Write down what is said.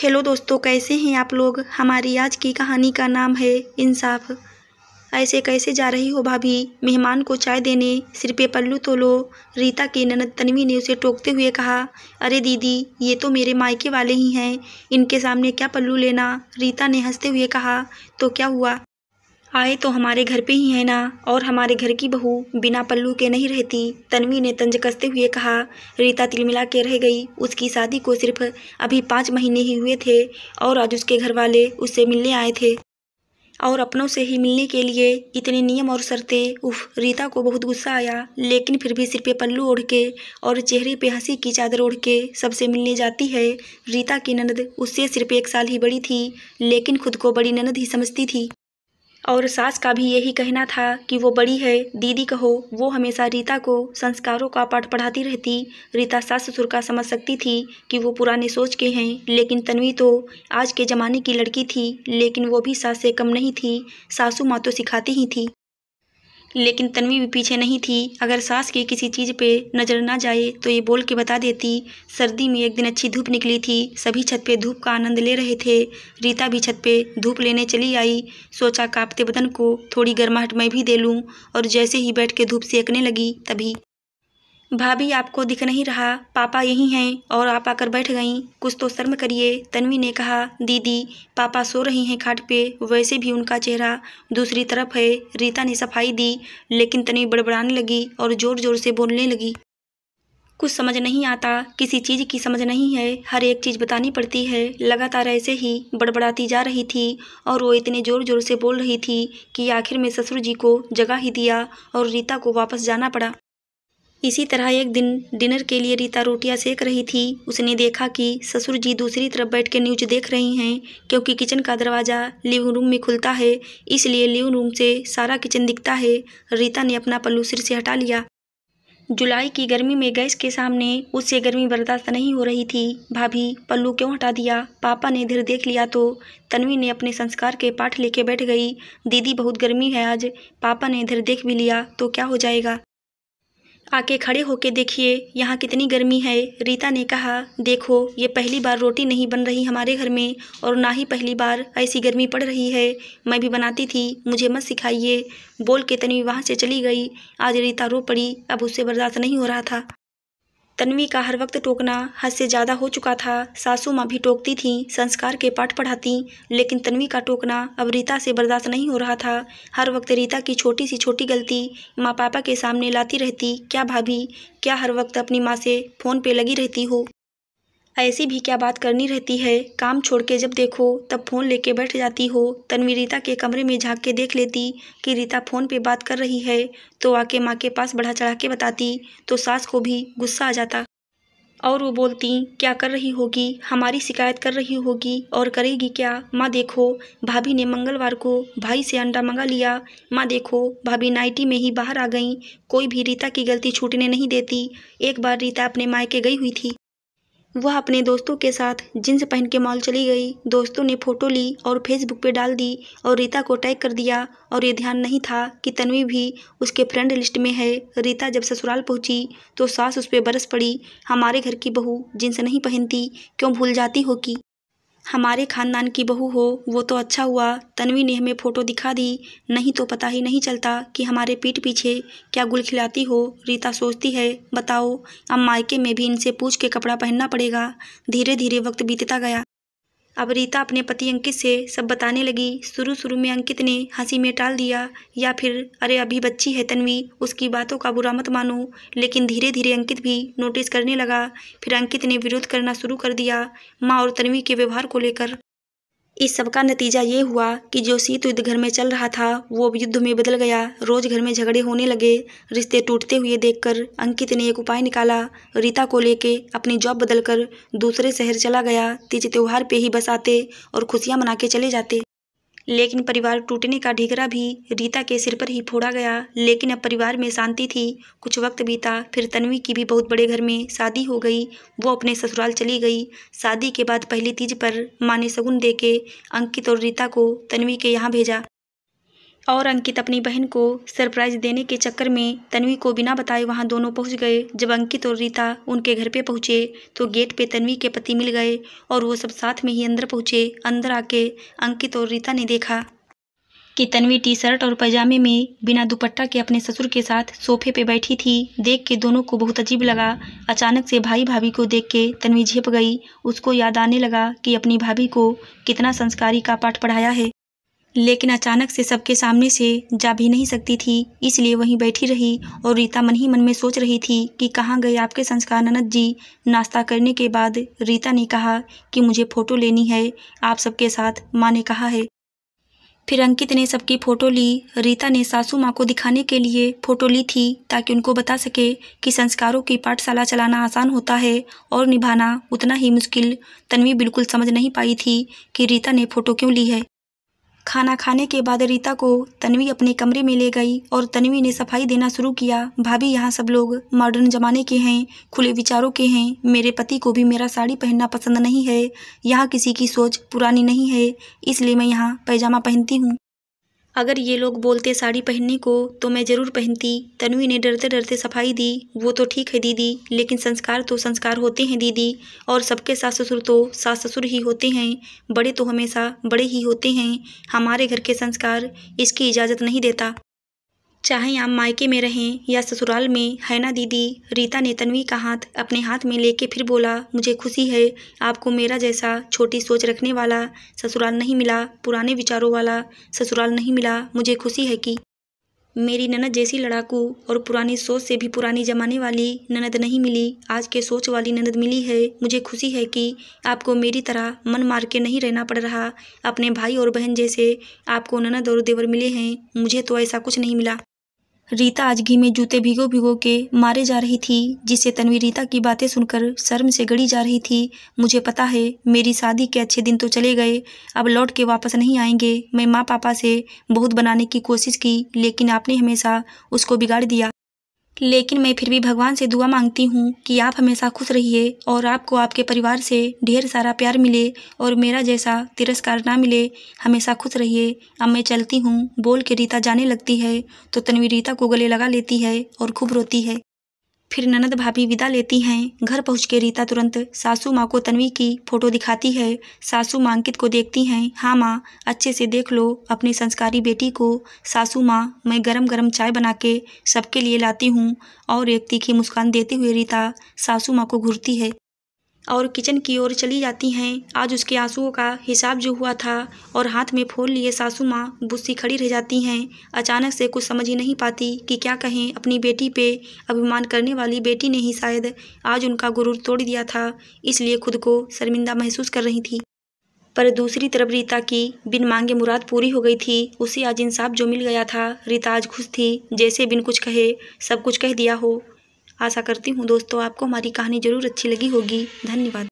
hello दोस्तों कैसे हैं आप लोग हमारी आज की कहानी का नाम है इंसाफ ऐसे कैसे जा रही हो भाभी मेहमान को चाय देने सिर पे पल्लू तो लो रीता की ननद तनवी ने उसे टोकते हुए कहा अरे दीदी ये तो मेरे मायके वाले ही हैं इनके सामने क्या पल्लू लेना रीता ने हंसते हुए कहा तो क्या हुआ आए तो हमारे घर पे ही है ना और हमारे घर की बहू बिना पल्लू के नहीं रहती तन्वी ने तंज कसते हुए कहा रीता तिलमिला के रह गई उसकी शादी को सिर्फ अभी पाँच महीने ही हुए थे और आज उसके घर वाले उससे मिलने आए थे और अपनों से ही मिलने के लिए इतने नियम और शर्तें उफ रीता को बहुत गुस्सा आया लेकिन फिर भी सिर पे पल्लू ओढ़ के और चेहरे पे हंसी की चादर ओढ़ के सबसे मिलने जाती है रीता की ननद उससे सिर्फ एक साल ही बड़ी थी लेकिन खुद को बड़ी ननद ही समझती थी और सास का भी यही कहना था कि वो बड़ी है दीदी कहो वो हमेशा रीता को संस्कारों का पाठ पढ़ाती रहती रीता सास ससुर का समझ सकती थी कि वो पुराने सोच के हैं लेकिन तन्वी तो आज के ज़माने की लड़की थी लेकिन वो भी सास से कम नहीं थी सासू माँ तो सिखाती ही थी लेकिन तन्वी भी पीछे नहीं थी अगर सास की किसी चीज़ पे नज़र ना जाए तो ये बोल के बता देती सर्दी में एक दिन अच्छी धूप निकली थी सभी छत पे धूप का आनंद ले रहे थे रीता भी छत पे धूप लेने चली आई सोचा कांपते बदन को थोड़ी गर्माहट मैं भी दे लूँ और जैसे ही बैठ के धूप सेकने लगी तभी भाभी आपको दिख नहीं रहा पापा यहीं हैं और आप आकर बैठ गईं कुछ तो शर्म करिए तन्वी ने कहा दीदी पापा सो रही हैं खाट पे वैसे भी उनका चेहरा दूसरी तरफ है रीता ने सफाई दी लेकिन तन्वी बड़बड़ाने लगी और ज़ोर ज़ोर से बोलने लगी कुछ समझ नहीं आता किसी चीज़ की समझ नहीं है हर एक चीज़ बतानी पड़ती है लगातार ऐसे ही बड़बड़ाती जा रही थी और वो इतने ज़ोर ज़ोर से बोल रही थी कि आखिर में ससुर जी को जगा ही दिया और रीता को वापस जाना पड़ा इसी तरह एक दिन डिनर के लिए रीता रोटियां सेक रही थी उसने देखा कि ससुर जी दूसरी तरफ बैठ के न्यूज देख रही हैं क्योंकि किचन का दरवाज़ा लिविंग रूम में खुलता है इसलिए लिविंग रूम से सारा किचन दिखता है रीता ने अपना पल्लू सिर से हटा लिया जुलाई की गर्मी में गैस के सामने उससे गर्मी बर्दाश्त नहीं हो रही थी भाभी पल्लू क्यों हटा दिया पापा ने इधर देख लिया तो तन्वी ने अपने संस्कार के पाठ लेके बैठ गई दीदी बहुत गर्मी है आज पापा ने इधर देख भी लिया तो क्या हो जाएगा आके खड़े होके देखिए यहाँ कितनी गर्मी है रीता ने कहा देखो ये पहली बार रोटी नहीं बन रही हमारे घर में और ना ही पहली बार ऐसी गर्मी पड़ रही है मैं भी बनाती थी मुझे मत सिखाइए बोल के तनी वहाँ से चली गई आज रीता रो पड़ी अब उससे बर्दाश्त नहीं हो रहा था तन्वी का हर वक्त टोकना हद से ज़्यादा हो चुका था सासू माँ भी टोकती थीं संस्कार के पाठ पढ़ाती लेकिन तन्वी का टोकना अब रीता से बर्दाश्त नहीं हो रहा था हर वक्त रीता की छोटी सी छोटी गलती माँ पापा के सामने लाती रहती क्या भाभी क्या हर वक्त अपनी माँ से फ़ोन पे लगी रहती हो ऐसी भी क्या बात करनी रहती है काम छोड़ के जब देखो तब फ़ोन लेके बैठ जाती हो तन्वी रीता के कमरे में झांक के देख लेती कि रीता फ़ोन पे बात कर रही है तो आके माँ के पास बढ़ा चढ़ा के बताती तो सास को भी गुस्सा आ जाता और वो बोलती क्या कर रही होगी हमारी शिकायत कर रही होगी और करेगी क्या माँ देखो भाभी ने मंगलवार को भाई से अंडा मंगा लिया माँ देखो भाभी नाइटी में ही बाहर आ गई कोई भी रीता की गलती छूटने नहीं देती एक बार रीता अपने मायके गई हुई थी वह अपने दोस्तों के साथ जींस पहन के मॉल चली गई दोस्तों ने फ़ोटो ली और फेसबुक पे डाल दी और रीता को टैग कर दिया और ये ध्यान नहीं था कि तनवी भी उसके फ्रेंड लिस्ट में है रीता जब ससुराल पहुंची तो सास उस पर बरस पड़ी हमारे घर की बहू जींस नहीं पहनती क्यों भूल जाती हो कि हमारे खानदान की बहू हो वो तो अच्छा हुआ तन्वी ने हमें फ़ोटो दिखा दी नहीं तो पता ही नहीं चलता कि हमारे पीठ पीछे क्या गुल खिलाती हो रीता सोचती है बताओ अब मायके में भी इनसे पूछ के कपड़ा पहनना पड़ेगा धीरे धीरे वक्त बीतता गया अब रीता अपने पति अंकित से सब बताने लगी शुरू शुरू में अंकित ने हंसी में टाल दिया या फिर अरे अभी बच्ची है तन्वी उसकी बातों का बुरा मत मानो लेकिन धीरे धीरे अंकित भी नोटिस करने लगा फिर अंकित ने विरोध करना शुरू कर दिया माँ और तन्वी के व्यवहार को लेकर इस सब का नतीजा ये हुआ कि जो शीत युद्ध घर में चल रहा था वो युद्ध में बदल गया रोज घर में झगड़े होने लगे रिश्ते टूटते हुए देखकर अंकित ने एक उपाय निकाला रीता को लेके अपनी जॉब बदलकर दूसरे शहर चला गया तीज त्यौहार पे ही बस आते और खुशियाँ मना के चले जाते लेकिन परिवार टूटने का ढिगरा भी रीता के सिर पर ही फोड़ा गया लेकिन अब परिवार में शांति थी कुछ वक्त बीता फिर तन्वी की भी बहुत बड़े घर में शादी हो गई वो अपने ससुराल चली गई शादी के बाद पहली तीज पर माँ ने शगुन दे के अंकित और रीता को तन्वी के यहाँ भेजा और अंकित अपनी बहन को सरप्राइज देने के चक्कर में तन्वी को बिना बताए वहां दोनों पहुंच गए जब अंकित और रीता उनके घर पे पहुंचे तो गेट पे तन्वी के पति मिल गए और वो सब साथ में ही अंदर पहुंचे अंदर आके अंकित और रीता ने देखा कि तन्वी टी शर्ट और पैजामे में बिना दुपट्टा के अपने ससुर के साथ सोफे पे बैठी थी देख के दोनों को बहुत अजीब लगा अचानक से भाई भाभी को देख के तन्वी झेप गई उसको याद आने लगा कि अपनी भाभी को कितना संस्कारी का पाठ पढ़ाया है लेकिन अचानक से सबके सामने से जा भी नहीं सकती थी इसलिए वहीं बैठी रही और रीता मन ही मन में सोच रही थी कि कहाँ गए आपके संस्कार ननद जी नाश्ता करने के बाद रीता ने कहा कि मुझे फ़ोटो लेनी है आप सबके साथ माँ ने कहा है फिर अंकित ने सबकी फ़ोटो ली रीता ने सासू माँ को दिखाने के लिए फ़ोटो ली थी ताकि उनको बता सके कि संस्कारों की पाठशाला चलाना आसान होता है और निभाना उतना ही मुश्किल तन्वी बिल्कुल समझ नहीं पाई थी कि रीता ने फ़ोटो क्यों ली है खाना खाने के बाद रीता को तन्वी अपने कमरे में ले गई और तन्वी ने सफाई देना शुरू किया भाभी यहाँ सब लोग मॉडर्न जमाने के हैं खुले विचारों के हैं मेरे पति को भी मेरा साड़ी पहनना पसंद नहीं है यहाँ किसी की सोच पुरानी नहीं है इसलिए मैं यहाँ पैजामा पहनती हूँ अगर ये लोग बोलते साड़ी पहनने को तो मैं ज़रूर पहनती तनवी ने डरते डरते सफाई दी वो तो ठीक है दीदी लेकिन संस्कार तो संस्कार होते हैं दीदी और सबके सास ससुर तो सास ससुर ही होते हैं बड़े तो हमेशा बड़े ही होते हैं हमारे घर के संस्कार इसकी इजाज़त नहीं देता चाहे आप मायके में रहें या ससुराल में है ना दीदी रीता ने तन्वी का हाथ अपने हाथ में लेके फिर बोला मुझे खुशी है आपको मेरा जैसा छोटी सोच रखने वाला ससुराल नहीं मिला पुराने विचारों वाला ससुराल नहीं मिला मुझे खुशी है कि मेरी ननद जैसी लड़ाकू और पुरानी सोच से भी पुरानी जमाने वाली ननद नहीं मिली आज के सोच वाली ननद मिली है मुझे खुशी है कि आपको मेरी तरह मन मार के नहीं रहना पड़ रहा अपने भाई और बहन जैसे आपको ननद और देवर मिले हैं मुझे तो ऐसा कुछ नहीं मिला रीता आज घी में जूते भिगो भिगो के मारे जा रही थी जिससे तनवी रीता की बातें सुनकर शर्म से गड़ी जा रही थी मुझे पता है मेरी शादी के अच्छे दिन तो चले गए अब लौट के वापस नहीं आएंगे मैं माँ पापा से बहुत बनाने की कोशिश की लेकिन आपने हमेशा उसको बिगाड़ दिया लेकिन मैं फिर भी भगवान से दुआ मांगती हूँ कि आप हमेशा खुश रहिए और आपको आपके परिवार से ढेर सारा प्यार मिले और मेरा जैसा तिरस्कार ना मिले हमेशा खुश रहिए अब मैं चलती हूँ बोल के रीता जाने लगती है तो तनवी रीता को गले लगा लेती है और खूब रोती है फिर ननद भाभी विदा लेती हैं घर पहुँच के रीता तुरंत सासू माँ को तन्वी की फ़ोटो दिखाती है सासू माँ अंकित को देखती हैं हाँ माँ अच्छे से देख लो अपनी संस्कारी बेटी को सासू माँ मैं गरम गरम चाय बना के सबके लिए लाती हूँ और एक तीखी मुस्कान देते हुए रीता सासू माँ को घूरती है और किचन की ओर चली जाती हैं आज उसके आंसुओं का हिसाब जो हुआ था और हाथ में फ़ोन लिए सासू माँ बुस्सी खड़ी रह जाती हैं अचानक से कुछ समझ ही नहीं पाती कि क्या कहें अपनी बेटी पे अभिमान करने वाली बेटी ने ही शायद आज उनका गुरूर तोड़ दिया था इसलिए खुद को शर्मिंदा महसूस कर रही थी पर दूसरी तरफ रीता की बिन मांगे मुराद पूरी हो गई थी उसे आज इंसाफ जो मिल गया था रीता आज खुश थी जैसे बिन कुछ कहे सब कुछ कह दिया हो आशा करती हूँ दोस्तों आपको हमारी कहानी ज़रूर अच्छी लगी होगी धन्यवाद